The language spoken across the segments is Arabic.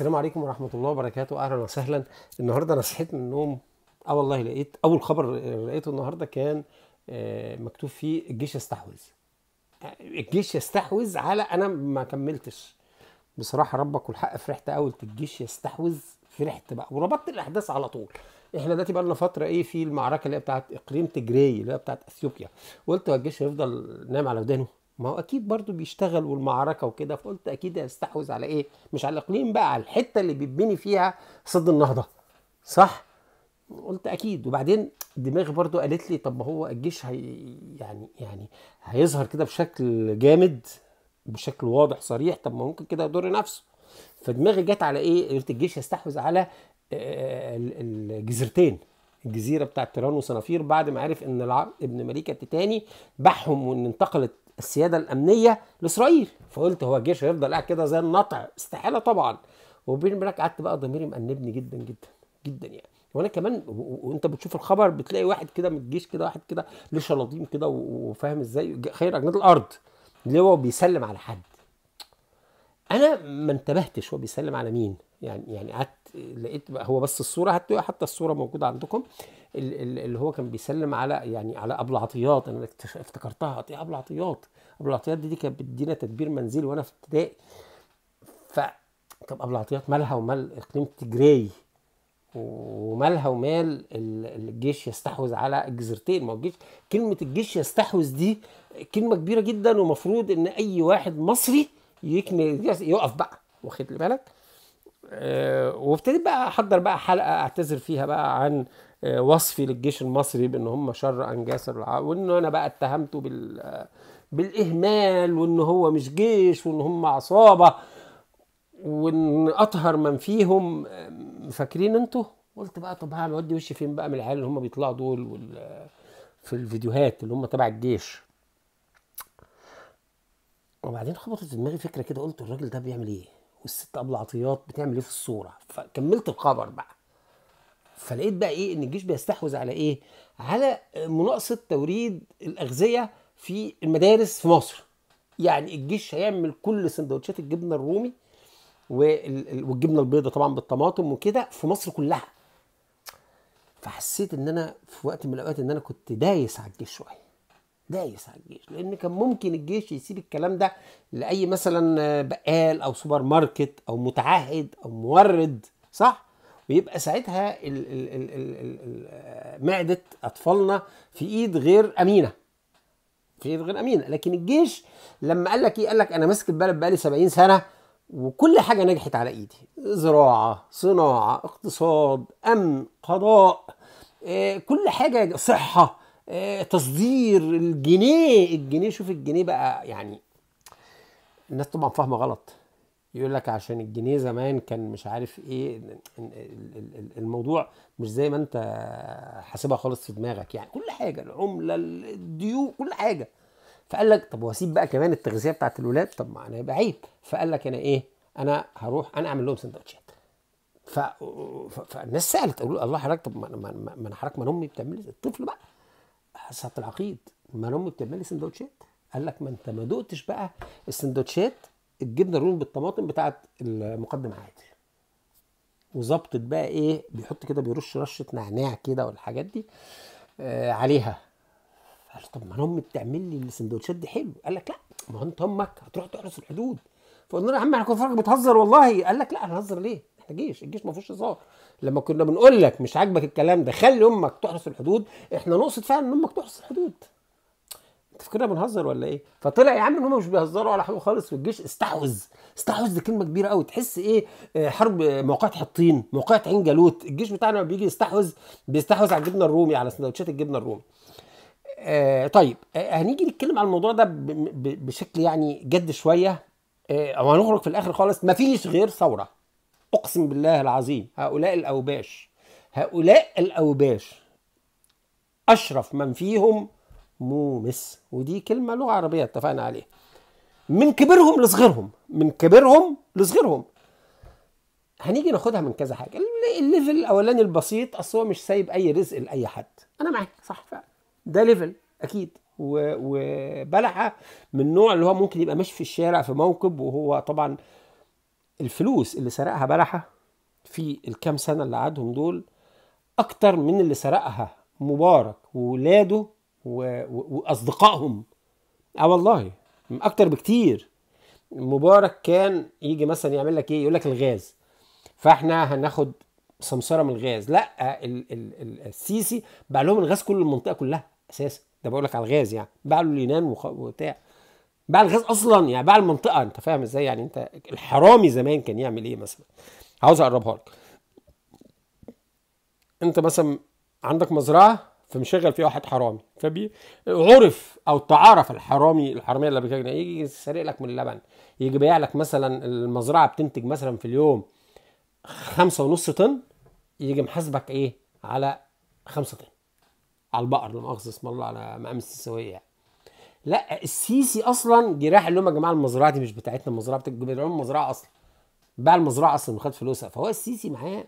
السلام عليكم ورحمة الله وبركاته أهلا وسهلا النهاردة أنا صحيت من النوم أه والله لقيت أول خبر لقيته النهاردة كان آه مكتوب فيه الجيش يستحوذ الجيش يستحوذ على أنا ما كملتش بصراحة ربك والحق فرحت قوي الجيش يستحوذ فرحت بقى وربطت الأحداث على طول احنا دلوقتي بقى لنا فتره ايه في المعركه اللي هي بتاعت اقليم تجري اللي هي بتاعت اثيوبيا قلت هو الجيش هيفضل نايم على ودانه ما هو اكيد برضو بيشتغل والمعركه وكده فقلت اكيد هيستحوذ على ايه مش على الاقليم بقى على الحته اللي بيبني فيها سد النهضه صح قلت اكيد وبعدين دماغي برضو قالت لي طب ما هو الجيش هي يعني يعني هيظهر كده بشكل جامد بشكل واضح صريح طب ما ممكن كده يضر نفسه فدماغي جت على ايه قلت الجيش هيستحوذ على آه، الجزيرتين الجزيره بتاعت تيران وصنافير بعد ما عرف ان ابن مليكه التاني باعهم وان انتقلت السياده الامنيه لاسرائيل فقلت هو الجيش هيفضل قاعد كده زي النطع استحاله طبعا وبين بالك قعدت بقى ضميري مأنبني جدا جدا جدا يعني وانا كمان وانت بتشوف الخبر بتلاقي واحد كده من الجيش كده واحد كده له شلاطين كده وفاهم ازاي خير اجناد الارض اللي هو بيسلم على حد انا ما انتبهتش هو بيسلم على مين يعني يعني قعدت لقيت هو بس الصوره حتى الصوره موجوده عندكم اللي هو كان بيسلم على يعني على ابو العطيات انا افتكرتها ابو العطيات ابو العطيات دي, دي كانت بتدينا تدبير منزلي وانا في ابتدائي ف طب ابو العطيات مالها ومال اقليم تجري ومالها ومال الجيش يستحوذ على الجزيرتين ما الجيش كلمه الجيش يستحوذ دي كلمه كبيره جدا ومفروض ان اي واحد مصري يكمل يقف بقى واخد بالك آه، وابتديت بقى احضر بقى حلقه اعتذر فيها بقى عن آه، وصفي للجيش المصري بان هم شر انجاس العرب وان انا بقى اتهمته بال بالاهمال وان هو مش جيش وان هم عصابه وان اطهر من فيهم فاكرين انتوا قلت بقى طب هنودي وشي فين بقى من العيال اللي هم بيطلعوا دول وال... في الفيديوهات اللي هم تبع الجيش وبعدين خبطت في دماغي فكره كده قلت الراجل ده بيعمل ايه والست ابو العطيات بتعمل ايه في الصوره فكملت الخبر بقى فلقيت بقى ايه ان الجيش بيستحوذ على ايه على مناقصه توريد الاغذيه في المدارس في مصر يعني الجيش هيعمل كل سندوتشات الجبنه الرومي والجبنه البيضاء طبعا بالطماطم وكده في مصر كلها فحسيت ان انا في وقت من الاوقات ان انا كنت دايس على الجيش شويه دايس على الجيش لان كان ممكن الجيش يسيب الكلام ده لاي مثلا بقال او سوبر ماركت او متعهد او مورد صح ويبقى ساعتها معده اطفالنا في ايد غير امينه في ايد غير امينه لكن الجيش لما قال لك ايه قال لك انا ماسك البلد بقالي 70 سنه وكل حاجه نجحت على ايدي زراعه صناعه اقتصاد امن قضاء آه، كل حاجه صحه آه، تصدير الجنيه الجنيه شوف الجنيه بقى يعني الناس طبعا فاهمه غلط يقول لك عشان الجنيه زمان كان مش عارف ايه الموضوع مش زي ما انت حاسبها خالص في دماغك يعني كل حاجه العمله الديون كل حاجه فقال لك طب واسيب بقى كمان التغذيه بتاعت الولاد طب ما انا هيبقى عيب فقال لك انا ايه انا هروح انا اعمل لهم سندوتشات ف... فالناس سالت قالوا الله حضرتك طب ما انا حضرتك ما امي بتعمل الطفل بقى حصه العقيد ما امي بتعمل لي سندوتشات قال لك ما انت ما دقتش بقى السندوتشات الجبنه الرومي بالطماطم بتاعت المقدم عادي وظبطت بقى ايه بيحط كده بيرش رشه نعناع كده والحاجات دي آه عليها قال طب ما انا امي بتعمل لي السندوتشات دي حلو قال لك لا ما انت امك هتروح تحرس الحدود فقلنا له يا عم احنا كنا بتهزر والله قال لك لا انا هزر ليه الجيش الجيش ما فيهوش هزار لما كنا بنقول لك مش عاجبك الكلام ده خلي امك تحرس الحدود احنا نقصد فعلا ان امك تحرس الحدود انت فاكرنا بنهزر ولا ايه فطلع يا عم ان هم مش بيهزروا على حاجه خالص والجيش استحوذ استحوذ دي كلمه كبيره قوي تحس ايه آه، حرب موقعة حطين موقعة عين جالوت الجيش بتاعنا لما بيجي يستحوذ بيستحوذ على الجبنه الرومي على سندوتشات الجبنه الرومي آه طيب آه هنيجي نتكلم على الموضوع ده بشكل يعني جد شويه او آه، هنخرج في الاخر خالص مفيش غير ثوره أقسم بالله العظيم هؤلاء الأوباش هؤلاء الأوباش أشرف من فيهم مومس ودي كلمة لغة عربية اتفقنا عليها من كبرهم لصغيرهم من كبرهم لصغيرهم هنيجي ناخدها من كذا حاجة الليفل الأولاني البسيط أصل هو مش سايب أي رزق لأي حد أنا معاك صح فعلا ده ليفل أكيد وبلحة من النوع اللي هو ممكن يبقى ماشي في الشارع في موكب وهو طبعا الفلوس اللي سرقها بلحه في الكام سنه اللي قعدهم دول اكتر من اللي سرقها مبارك وولاده واصدقائهم اه والله اكتر بكتير مبارك كان يجي مثلا يعمل لك ايه يقول لك الغاز فاحنا هناخد سمسره من الغاز لا ال ال ال السيسي باع لهم الغاز كل المنطقه كلها اساسا ده بقول لك على الغاز يعني باع له اليونان وبتاع باع الغاز اصلا يعني باع المنطقه انت فاهم ازاي يعني انت الحرامي زمان كان يعمل ايه مثلا عاوز اقربها لك انت مثلا عندك مزرعه فمشغل فيها واحد حرامي فبي عرف او تعارف الحرامي الحراميه اللي بيجي يجي سارق لك من اللبن يجي بيع لك مثلا المزرعه بتنتج مثلا في اليوم خمسة ونص طن يجي محاسبك ايه على خمسة طن على البقر لا مؤاخذه اسم الله على مقام السويه يعني لا السيسي اصلا جه رايح قال لهم يا جماعه المزرعه دي مش بتاعتنا المزرعه بتاعت بيبيعوا المزرعه اصلا باع المزرعه اصلا وخد فلوسها فهو السيسي معاه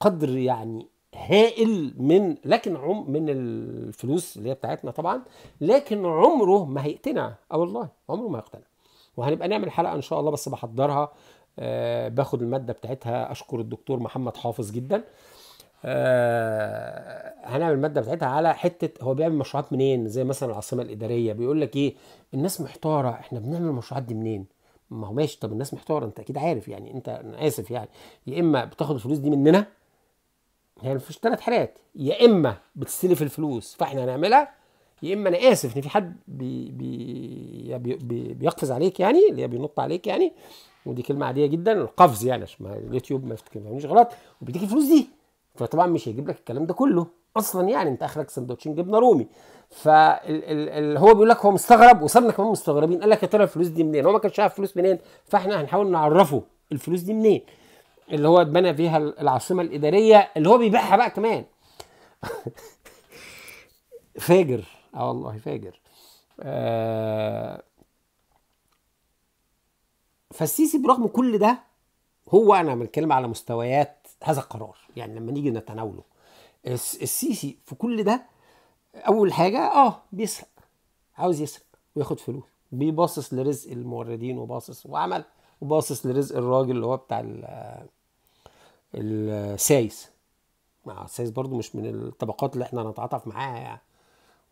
قدر يعني هائل من لكن عم من الفلوس اللي هي بتاعتنا طبعا لكن عمره ما هيقتنع اه والله عمره ما هيقتنع وهنبقى نعمل حلقه ان شاء الله بس بحضرها آه باخد الماده بتاعتها اشكر الدكتور محمد حافظ جدا آه هنعمل الماده بتاعتها على حته هو بيعمل مشروعات منين زي مثلا العاصمه الاداريه بيقول لك ايه الناس محتاره احنا بنعمل المشروعات دي منين ما هو ماشي طب الناس محتاره انت اكيد عارف يعني انت انا اسف يعني يا اما بتاخد الفلوس دي مننا يعني مفيش ثلاث حالات يا اما بتستلف الفلوس فاحنا هنعملها يا اما انا اسف ان في حد بي بي بي بيقفز عليك يعني اللي بينط عليك يعني ودي كلمه عاديه جدا القفز يعني عشان اليوتيوب ما يفتكرنيش غلط وبيديك الفلوس دي فطبعا مش هيجيب لك الكلام ده كله اصلا يعني انت اخرك سندوتشين جبنه رومي فهو بيقول لك هو مستغرب وصلنا كمان مستغربين قال لك يا ترى الفلوس دي منين هو ما كانش عارف الفلوس منين فاحنا هنحاول نعرفه الفلوس دي منين اللي هو اتبنى فيها العاصمه الاداريه اللي هو بيبيعها بقى كمان فاجر اه والله فاجر آه فالسيسي برغم كل ده هو انا بنتكلم على مستويات هذا القرار يعني لما نيجي نتناوله السيسي في كل ده اول حاجه اه بيسرق عاوز يسرق وياخد فلوس بيباصص لرزق الموردين وباصص وعمل وباصص لرزق الراجل اللي هو بتاع السايس مع السايس برضو مش من الطبقات اللي احنا نتعاطف معاها يعني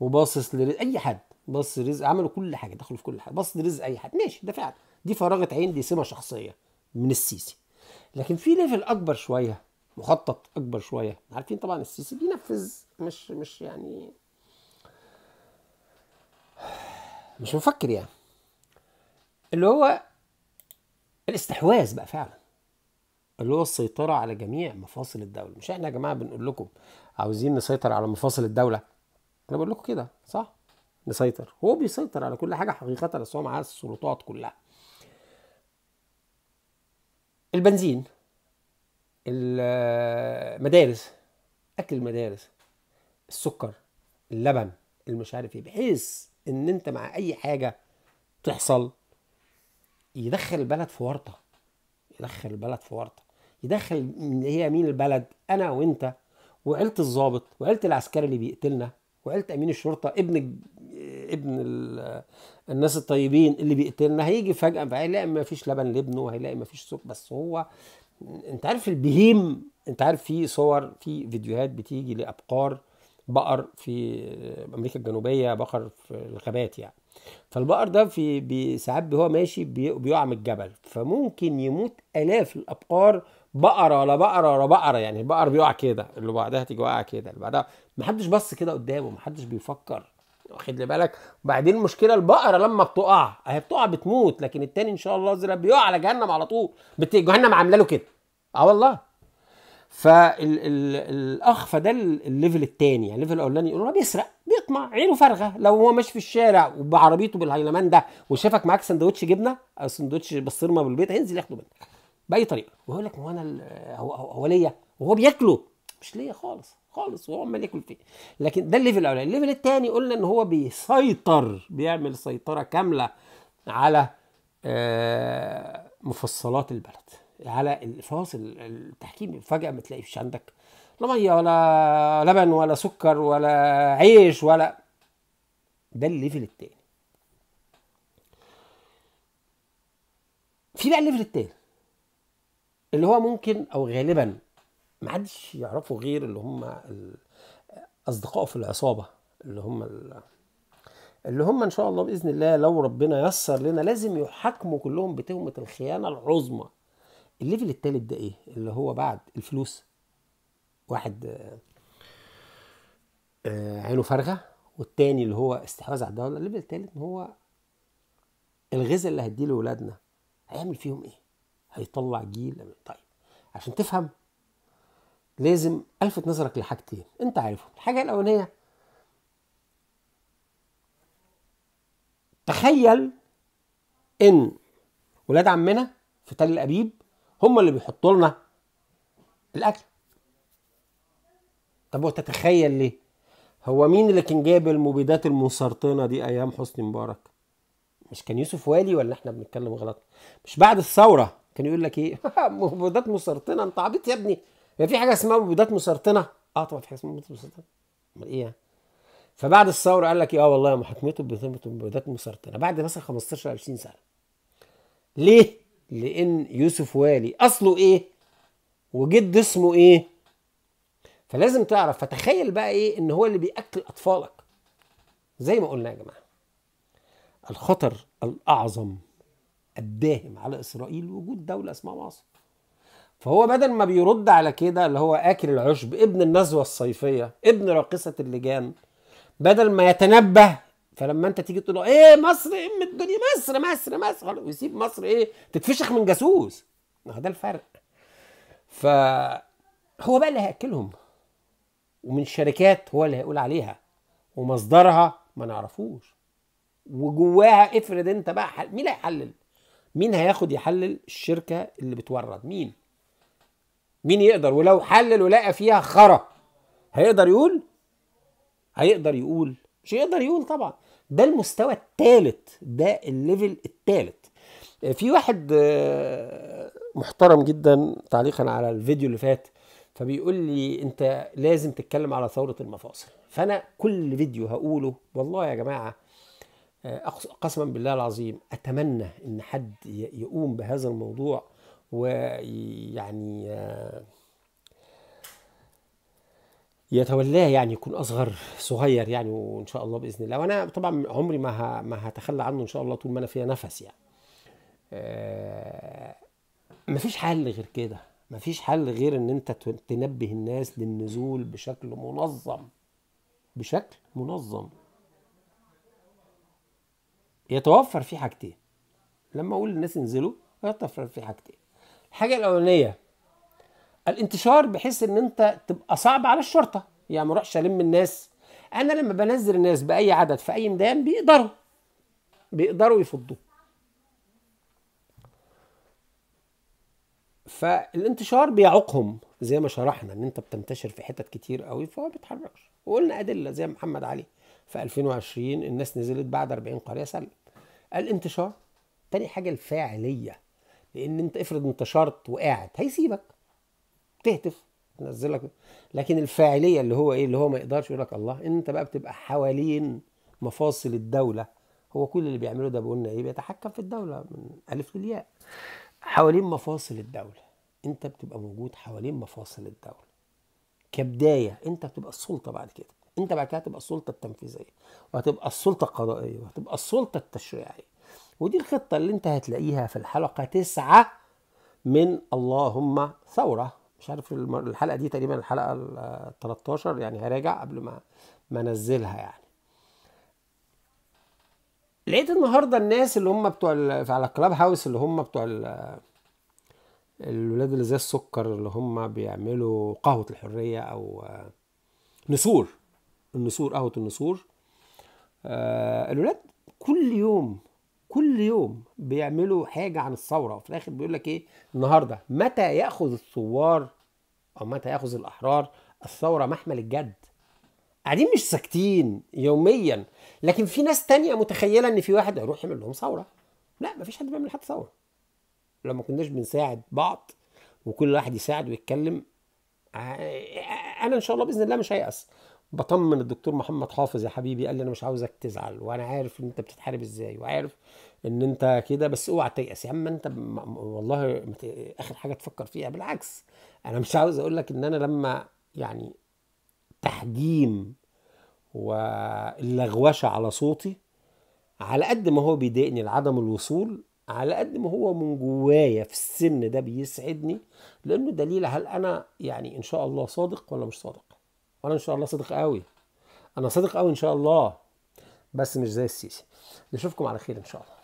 وباصص لرزق اي حد باصص لرزق عملوا كل حاجه دخلوا في كل حاجه باصص لرزق اي حد ماشي ده فعلا دي فراغه عين دي سمه شخصيه من السيسي لكن في ليفل اكبر شويه مخطط اكبر شويه عارفين طبعا السيسي بينفذ مش مش يعني مش مفكر يعني اللي هو الاستحواذ بقى فعلا اللي هو السيطرة على جميع مفاصل الدولة مش احنا يا جماعة بنقول لكم عاوزين نسيطر على مفاصل الدولة انا بقول لكم كده صح نسيطر هو بيسيطر على كل حاجة حقيقة بس هو معاه السلطات كلها البنزين المدارس اكل المدارس السكر اللبن المش عارف ايه بحيث ان انت مع اي حاجه تحصل يدخل البلد في ورطه يدخل البلد في ورطه يدخل هي مين البلد انا وانت وعيله الظابط وعيله العسكري اللي بيقتلنا وعيله امين الشرطه ابن ابن الناس الطيبين اللي بيقتلنا هيجي فجاه هيلاقي ما فيش لبن لابنه وهيلاقي ما فيش سوق بس هو انت عارف البهيم انت عارف في صور في فيديوهات بتيجي لابقار بقر في امريكا الجنوبيه بقر في الغابات يعني فالبقر ده في ساعات هو ماشي بيقع من الجبل فممكن يموت الاف الابقار بقره ولا بقره ولا بقره يعني البقر بيقع كده اللي بعدها تيجي واقعه كده اللي بعدها محدش بص كده قدامه محدش بيفكر واخد لي بالك وبعدين المشكله البقره لما بتقع هي بتقع بتموت لكن التاني ان شاء الله زي بيقع على جهنم على طول جهنم عامله له كده اه والله فالاخ فده الليفل الثاني يعني الليفل الاولاني يقول له بيسرق بيطمع عينه فارغه لو هو ماشي في الشارع وبعربيته بالهيلمان ده وشافك معاك سندوتش جبنه او آه، سندوتش بسطرمه بالبيت هينزل ياخده منك باي طريقه ويقول لك هو انا هو, هو ليا وهو بياكله مش ليا خالص خالص وهو عمال ياكل فيه لكن ده الليفل الاولاني الليفل الثاني قلنا ان هو بيسيطر بيعمل سيطره كامله على آه، مفصلات البلد على الفاصل التحكيمي فجاه ما تلاقيش عندك لا ميه ولا لبن ولا سكر ولا عيش ولا ده الليفل الثاني في بقى الليفل الثاني اللي هو ممكن او غالبا ما حدش يعرفه غير اللي هم اصدقائه في العصابه اللي هم اللي هم ان شاء الله باذن الله لو ربنا يسر لنا لازم يحاكموا كلهم بتهمه الخيانه العظمى الليفل التالت ده ايه اللي هو بعد الفلوس واحد آه، عينه فارغه والتاني اللي هو استحواذ على الدوله الليفل التالت ان هو الغذاء اللي هديه لاولادنا هيعمل فيهم ايه هيطلع جيل طيب عشان تفهم لازم الفت نظرك لحاجتين انت عارفهم الحاجه الاولانيه تخيل ان ولاد عمنا في تل ابيب هم اللي بيحطوا لنا الاكل طب وتتخيل ليه هو مين اللي كان جايب المبيدات المسرطنه دي ايام حسني مبارك مش كان يوسف والي ولا احنا بنتكلم غلط مش بعد الثوره كان يقول لك ايه مبيدات مسرطنه انت عبيط يا ابني هي في حاجه اسمها مبيضات مسرطنه اه طبعا في حاجه اسمها مبيضات مسرطنه امال ايه يعني فبعد الثوره قال لك إيه؟ اه والله محاكمته بمبيضات مسرطنه بعد مثلا 15 20 سنه ليه لان يوسف والي اصله ايه وجد اسمه ايه فلازم تعرف فتخيل بقى ايه ان هو اللي بياكل اطفالك زي ما قلنا يا جماعه الخطر الاعظم الداهم على اسرائيل وجود دوله اسمها مصر فهو بدل ما بيرد على كده اللي هو اكل العشب ابن النزوه الصيفيه ابن راقصه اللجان بدل ما يتنبه فلما انت تيجي تقول له ايه مصر ام الدنيا مصر مصر مصر ويسيب مصر ايه تتفشخ من جاسوس ما ده الفرق فهو بقى اللي هياكلهم ومن شركات هو اللي هيقول عليها ومصدرها ما نعرفوش وجواها افرض انت بقى حل... مين هيحلل مين هياخد يحلل الشركه اللي بتورد مين مين يقدر ولو حلل ولقى فيها خرا هيقدر يقول هيقدر يقول مش يقدر يقول طبعا ده المستوى الثالث ده الليفل الثالث في واحد آه، محترم جدا تعليقا على الفيديو اللي فات فبيقول لي انت لازم تتكلم على ثوره المفاصل فانا كل فيديو هقوله والله يا جماعه آه، قسما بالله العظيم اتمنى ان حد يقوم بهذا الموضوع ويعني آه، يتولاه يعني يكون اصغر صغير يعني وان شاء الله باذن الله وانا طبعا عمري ما ما هتخلى عنه ان شاء الله طول ما انا فيها نفس يعني آه، ما مفيش حل غير كده مفيش حل غير ان انت تنبه الناس للنزول بشكل منظم بشكل منظم يتوفر في حاجتين لما اقول للناس انزلوا يتوفر في حاجتين الحاجه الاولانيه الانتشار بحيث ان انت تبقى صعب على الشرطه يعني ما اروحش الم الناس انا لما بنزل الناس باي عدد في اي ميدان بيقدروا بيقدروا يفضوا. فالانتشار بيعوقهم زي ما شرحنا ان انت بتنتشر في حتت كتير قوي فهو ما بيتحركش وقلنا ادله زي محمد علي في 2020 الناس نزلت بعد 40 قريه سلم الانتشار تاني حاجه الفاعليه لان انت افرض انتشرت وقاعد هيسيبك تهتف تنزلك لكن الفاعليه اللي هو ايه اللي هو ما يقدرش يقول لك الله انت بقى بتبقى حوالين مفاصل الدوله هو كل اللي بيعمله ده بقولنا ايه بيتحكم في الدوله من الف للياء حوالين مفاصل الدوله انت بتبقى موجود حوالين مفاصل الدوله كبدايه انت بتبقى السلطه بعد كده انت بعد كده هتبقى السلطه التنفيذيه وهتبقى السلطه القضائيه وهتبقى السلطه التشريعيه ودي الخطة اللي انت هتلاقيها في الحلقة تسعة من اللهم ثورة مش عارف الحلقة دي تقريبا الحلقة 13 يعني هراجع قبل ما ما انزلها يعني لقيت النهارده الناس اللي هم بتوع على كلاب هاوس اللي هم بتوع الولاد اللي زي السكر اللي هم بيعملوا قهوة الحرية أو نسور النسور قهوة النسور آه، الولاد كل يوم كل يوم بيعملوا حاجه عن الثوره وفي الاخر بيقول لك ايه النهارده متى ياخذ الثوار او متى ياخذ الاحرار الثوره محمل الجد قاعدين مش ساكتين يوميا لكن في ناس تانية متخيله ان في واحد هيروح يعمل لهم ثوره لا مفيش حد بيعمل لحد ثوره لما كناش بنساعد بعض وكل واحد يساعد ويتكلم آه، آه، آه، انا ان شاء الله باذن الله مش هيأس بطمن الدكتور محمد حافظ يا حبيبي قال لي انا مش عاوزك تزعل وانا عارف ان انت بتتحارب ازاي وعارف ان انت كده بس اوعى تيأس يا عم انت والله اخر حاجه تفكر فيها بالعكس انا مش عاوز اقول لك ان انا لما يعني تحجيم واللغوشه على صوتي على قد ما هو بيضايقني لعدم الوصول على قد ما هو من جوايا في السن ده بيسعدني لانه دليل هل انا يعني ان شاء الله صادق ولا مش صادق وانا ان شاء الله صادق قوي انا صادق قوي ان شاء الله بس مش زي السيسي نشوفكم على خير ان شاء الله